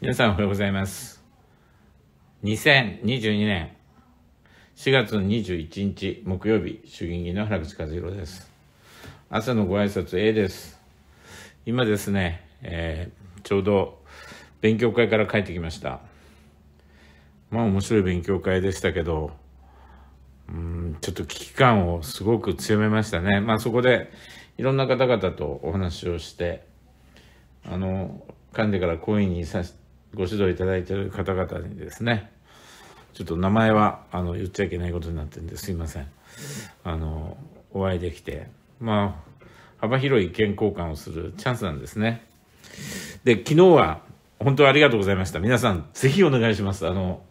皆さんおはようございます。2022年4月21日木曜日、衆議院議員の原口和弘です。朝のご挨拶 A です。今ですね、えー、ちょうど勉強会から帰ってきました。まあ面白い勉強会でしたけど、うんちょっと危機感をすごく強めましたね。まあそこでいろんな方々とお話をして、あの、噛んでから声にさせて、ご指導いただいている方々にですねちょっと名前はあの言っちゃいけないことになってるんですいませんあのお会いできてまあ幅広い意見交換をするチャンスなんですねで昨日は本当ありがとうございました皆さんぜひお願いしますあの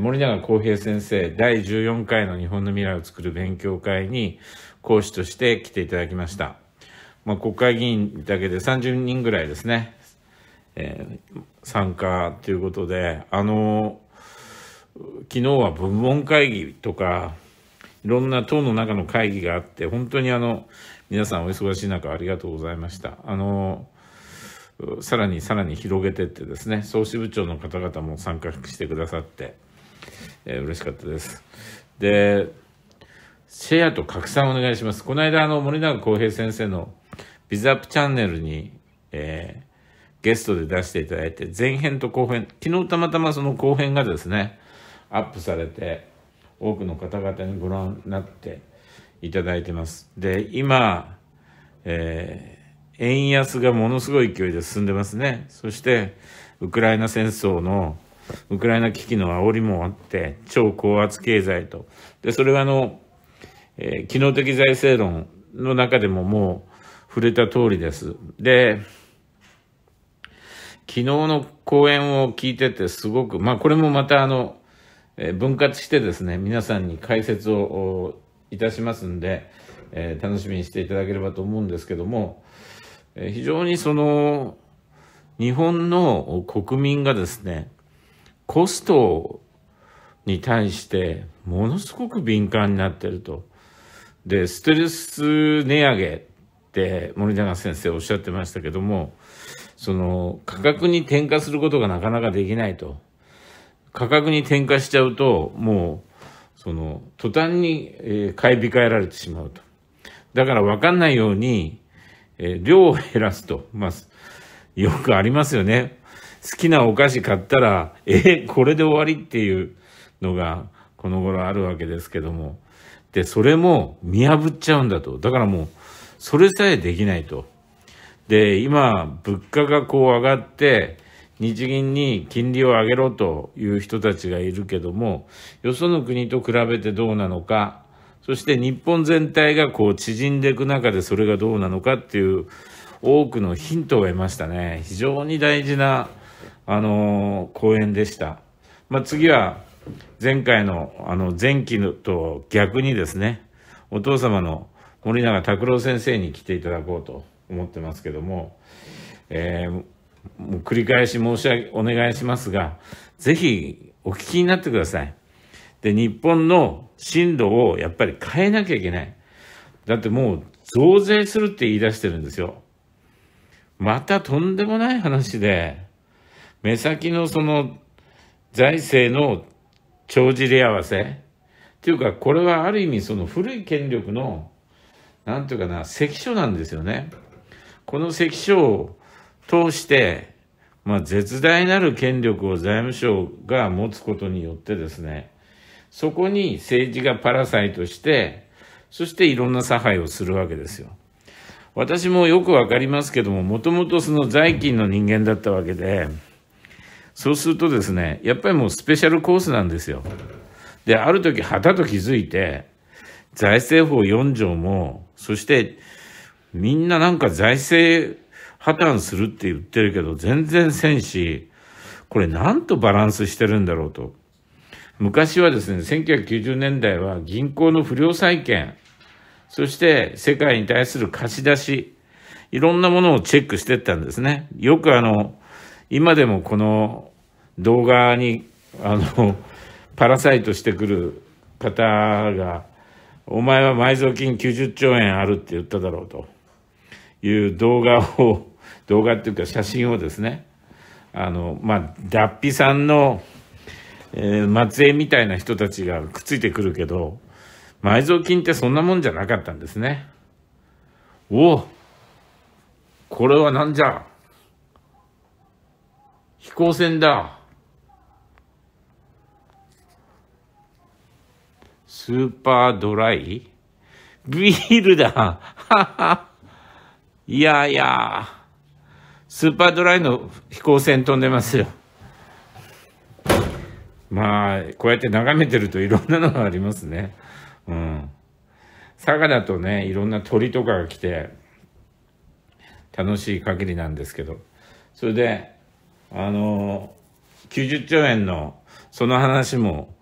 森永康平先生第14回の日本の未来をつくる勉強会に講師として来ていただきました、まあ、国会議員だけで30人ぐらいですねえー、参加ということで、あの、昨日は部門会議とか、いろんな党の中の会議があって、本当にあの、皆さんお忙しい中ありがとうございました。あの、さらにさらに広げてってですね、総支部長の方々も参加してくださって、えー、嬉しかったです。で、シェアと拡散お願いします。この間、あの、森永康平先生のビズアップチャンネルに、えーゲストで出していただいて、前編と後編、昨日たまたまその後編がですね、アップされて、多くの方々にご覧になっていただいてます。で、今、えー、円安がものすごい勢いで進んでますね。そして、ウクライナ戦争の、ウクライナ危機の煽りもあって、超高圧経済と。で、それはあの、えー、機能的財政論の中でももう触れた通りです。で、昨日の講演を聞いててすごく、まあこれもまたあの、え分割してですね、皆さんに解説をいたしますんで、えー、楽しみにしていただければと思うんですけども、えー、非常にその、日本の国民がですね、コストに対してものすごく敏感になってると。で、ステルス値上げって森永先生おっしゃってましたけども、その価格に転嫁することがなかなかできないと。価格に転嫁しちゃうと、もう、その、途端に、えー、買い控えられてしまうと。だから分かんないように、えー、量を減らすと。まあ、よくありますよね。好きなお菓子買ったら、えー、これで終わりっていうのが、この頃あるわけですけども。で、それも見破っちゃうんだと。だからもう、それさえできないと。で、今、物価がこう上がって、日銀に金利を上げろという人たちがいるけども、よその国と比べてどうなのか、そして日本全体がこう縮んでいく中でそれがどうなのかっていう多くのヒントを得ましたね。非常に大事な、あのー、講演でした。まあ、次は前回のあの前期のと逆にですね、お父様の森永拓郎先生に来ていただこうと。思ってますけども、えー、もう繰り返し申し上げ、お願いしますが、ぜひお聞きになってください。で、日本の進路をやっぱり変えなきゃいけない。だってもう増税するって言い出してるんですよ。またとんでもない話で、目先のその財政の帳尻合わせっていうか、これはある意味その古い権力の、なんていうかな、関所なんですよね。この関所を通して、まあ、絶大なる権力を財務省が持つことによってですね、そこに政治がパラサイトして、そしていろんな差配をするわけですよ。私もよくわかりますけども、もともとその財金の人間だったわけで、そうするとですね、やっぱりもうスペシャルコースなんですよ。で、ある時、旗と気づいて、財政法4条も、そして、みんななんか財政破綻するって言ってるけど、全然せんし、これなんとバランスしてるんだろうと。昔はですね、1990年代は銀行の不良債権、そして世界に対する貸し出し、いろんなものをチェックしてったんですね。よくあの、今でもこの動画に、あの、パラサイトしてくる方が、お前は埋蔵金90兆円あるって言っただろうと。いう動画を、動画っていうか写真をですね、あの、まあ、脱皮さんの、えー、末裔みたいな人たちがくっついてくるけど、埋蔵金ってそんなもんじゃなかったんですね。おこれはなんじゃ飛行船だスーパードライビールだはははいやいや、スーパードライの飛行船飛んでますよ。まあ、こうやって眺めてるといろんなのがありますね。うん。佐賀だとね、いろんな鳥とかが来て、楽しい限りなんですけど。それで、あの、90兆円の、その話も、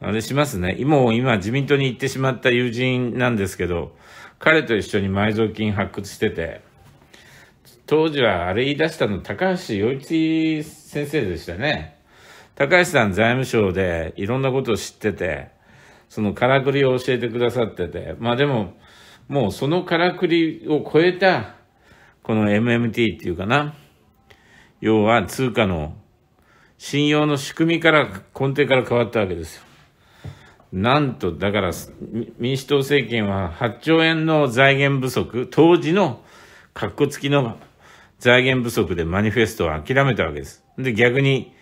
あれしますね。今、今、自民党に行ってしまった友人なんですけど、彼と一緒に埋蔵金発掘してて、当時はあれ言い出したの高橋洋一先生でしたね。高橋さん財務省でいろんなことを知ってて、そのからくりを教えてくださってて、まあでも、もうそのからくりを超えた、この MMT っていうかな。要は通貨の信用の仕組みから根底から変わったわけですよ。なんと、だから、民主党政権は8兆円の財源不足、当時の格好付きの財源不足でマニフェストを諦めたわけです。で、逆に、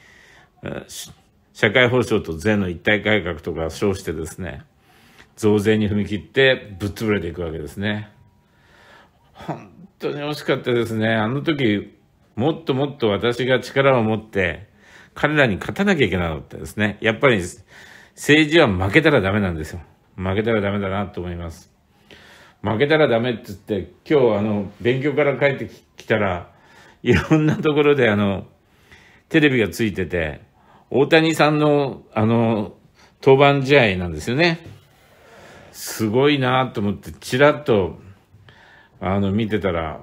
社会保障と税の一体改革とか称してですね、増税に踏み切ってぶっ潰れていくわけですね。本当に惜しかったですね。あの時、もっともっと私が力を持って、彼らに勝たなきゃいけなかったですね。やっぱり、政治は負けたらダメなんですよ。負けたらダメだなと思います。負けたらダメって言って、今日あの、勉強から帰ってきたら、いろんなところであの、テレビがついてて、大谷さんの、あの、登板試合なんですよね。すごいなと思って、ちらっと、あの、見てたら、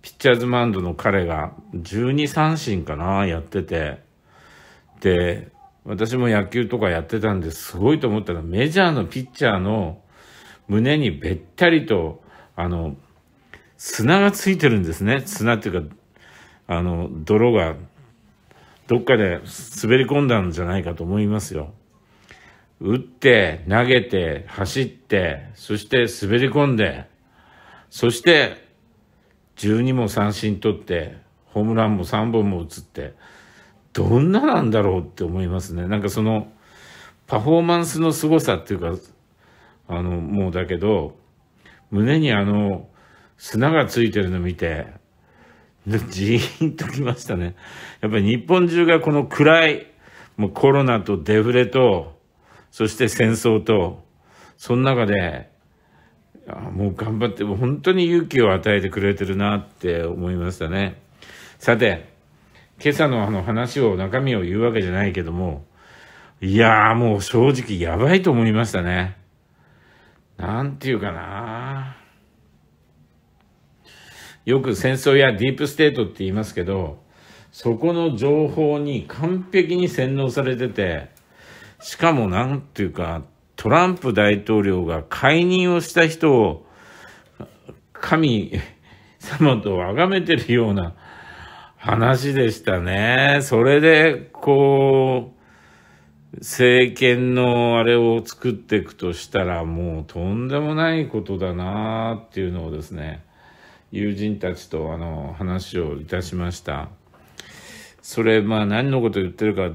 ピッチャーズマンドの彼が12三振かな、やってて、で、私も野球とかやってたんですごいと思ったのは、メジャーのピッチャーの胸にべったりと、あの、砂がついてるんですね。砂っていうか、あの、泥が、どっかで滑り込んだんじゃないかと思いますよ。打って、投げて、走って、そして滑り込んで、そして、12も三振取って、ホームランも3本も打つって、どんななんだろうって思いますね。なんかその、パフォーマンスの凄さっていうか、あの、もうだけど、胸にあの、砂がついてるの見て、じーんときましたね。やっぱり日本中がこの暗い、もうコロナとデフレと、そして戦争と、その中で、もう頑張って、本当に勇気を与えてくれてるなって思いましたね。さて、今朝のあの話を、中身を言うわけじゃないけども、いやーもう正直やばいと思いましたね。なんていうかなよく戦争やディープステートって言いますけど、そこの情報に完璧に洗脳されてて、しかもなんていうか、トランプ大統領が解任をした人を、神様と崇めてるような、話でしたね。それで、こう、政権のあれを作っていくとしたら、もうとんでもないことだなっていうのをですね、友人たちとあの話をいたしました。それ、まあ何のこと言ってるか、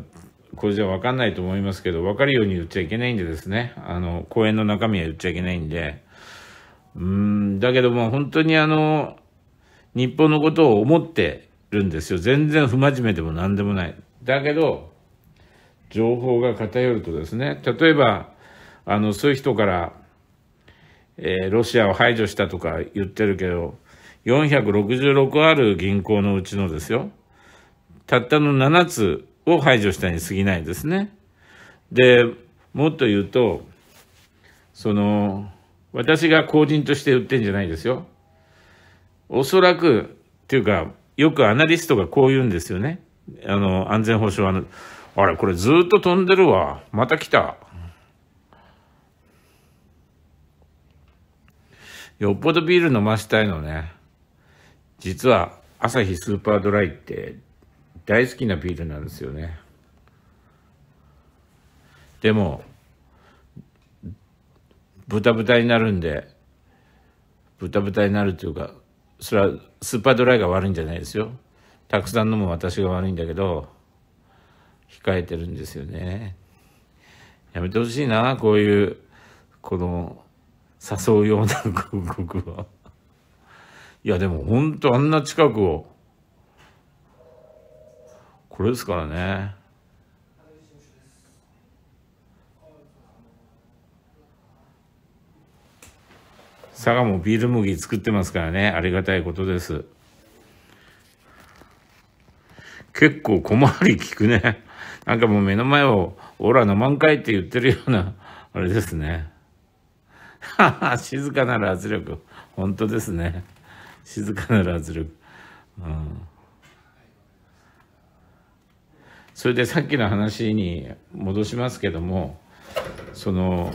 これじゃわかんないと思いますけど、わかるように言っちゃいけないんでですね、あの、講演の中身は言っちゃいけないんで、うん、だけども本当にあの、日本のことを思ってるんですよ全然不真面目でも何でもないだけど情報が偏るとですね例えばあのそういう人から、えー、ロシアを排除したとか言ってるけど466ある銀行のうちのですよたったの7つを排除したに過ぎないですね。でもっと言うとその私が公人として売ってんじゃないですよ。おそらくっていうかよくアナリストがこう言うんですよね。あの、安全保障は、あれ、これずっと飛んでるわ。また来た。よっぽどビール飲ましたいのね。実は、アサヒスーパードライって大好きなビールなんですよね。でも、ブタブタになるんで、ブタブタになるというか、それはスーパードライが悪いんじゃないですよたくさん飲む私が悪いんだけど控えてるんですよねやめてほしいなこういうこの誘うような広告はいやでもほんとあんな近くをこれですからね佐賀もビール麦作ってますからね、ありがたいことです。結構小回り聞くね。なんかもう目の前を、オラの満開って言ってるような、あれですね。はは、静かなる圧力。本当ですね。静かなる圧力。うん。それでさっきの話に戻しますけども、その、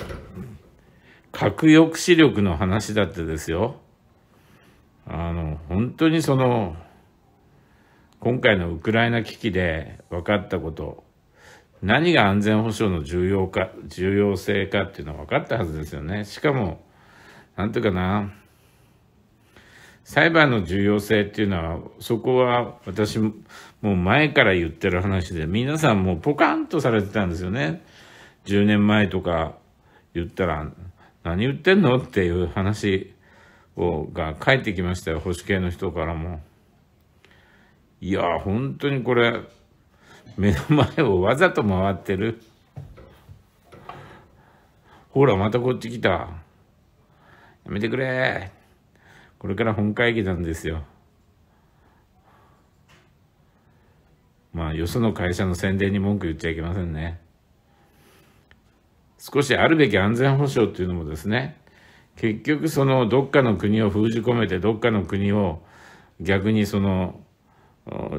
核抑止力の話だってですよ。あの、本当にその、今回のウクライナ危機で分かったこと、何が安全保障の重要か、重要性かっていうのは分かったはずですよね。しかも、なんていうかな、裁判の重要性っていうのは、そこは私、もう前から言ってる話で、皆さんもうポカンとされてたんですよね。10年前とか言ったら、何言ってんのっていう話をが返ってきましたよ、保守系の人からも。いや、本当にこれ、目の前をわざと回ってる。ほら、またこっち来た。やめてくれ。これから本会議なんですよ。まあ、よその会社の宣伝に文句言っちゃいけませんね。少しあるべき安全保障っていうのもですね、結局そのどっかの国を封じ込めて、どっかの国を逆にその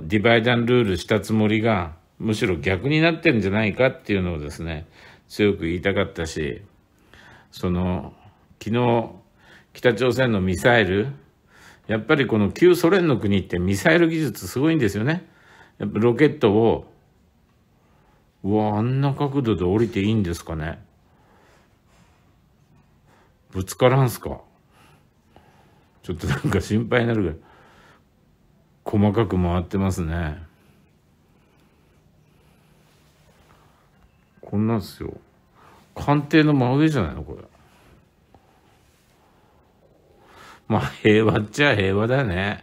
ディバイダンルールしたつもりが、むしろ逆になってんじゃないかっていうのをですね、強く言いたかったし、その、昨日、北朝鮮のミサイル、やっぱりこの旧ソ連の国ってミサイル技術すごいんですよね。やっぱロケットを、うわ、あんな角度で降りていいんですかね。ぶつからんすかちょっとなんか心配になるぐらい、細かく回ってますね。こんなんすよ。官邸の真上じゃないのこれ。まあ平和っちゃ平和だね。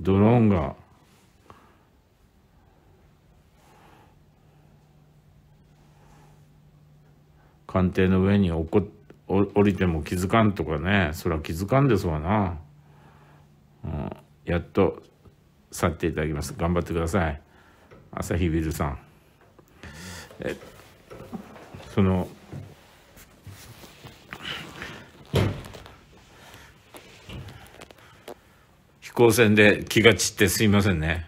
ドローンが。官邸の上に怒って降りても気づかんとかねそれは気づかんですわな、うん、やっと去っていただきます頑張ってください朝日ビルさんえその飛行船で気が散ってすいませんね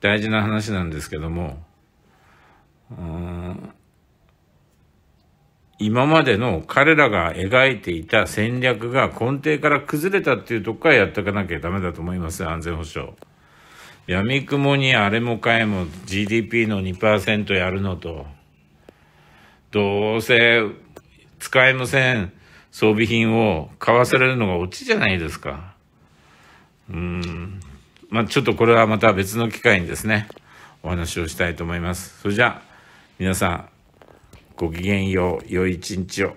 大事な話なんですけども今までの彼らが描いていた戦略が根底から崩れたっていうとこからやっていかなきゃダメだと思います、安全保障。闇雲にあれもかえも GDP の2%やるのと、どうせ使えません装備品を買わされるのがオチじゃないですか。うん。まあ、ちょっとこれはまた別の機会にですね、お話をしたいと思います。それじゃあ、皆さん、ごきげんよう、良い一日を。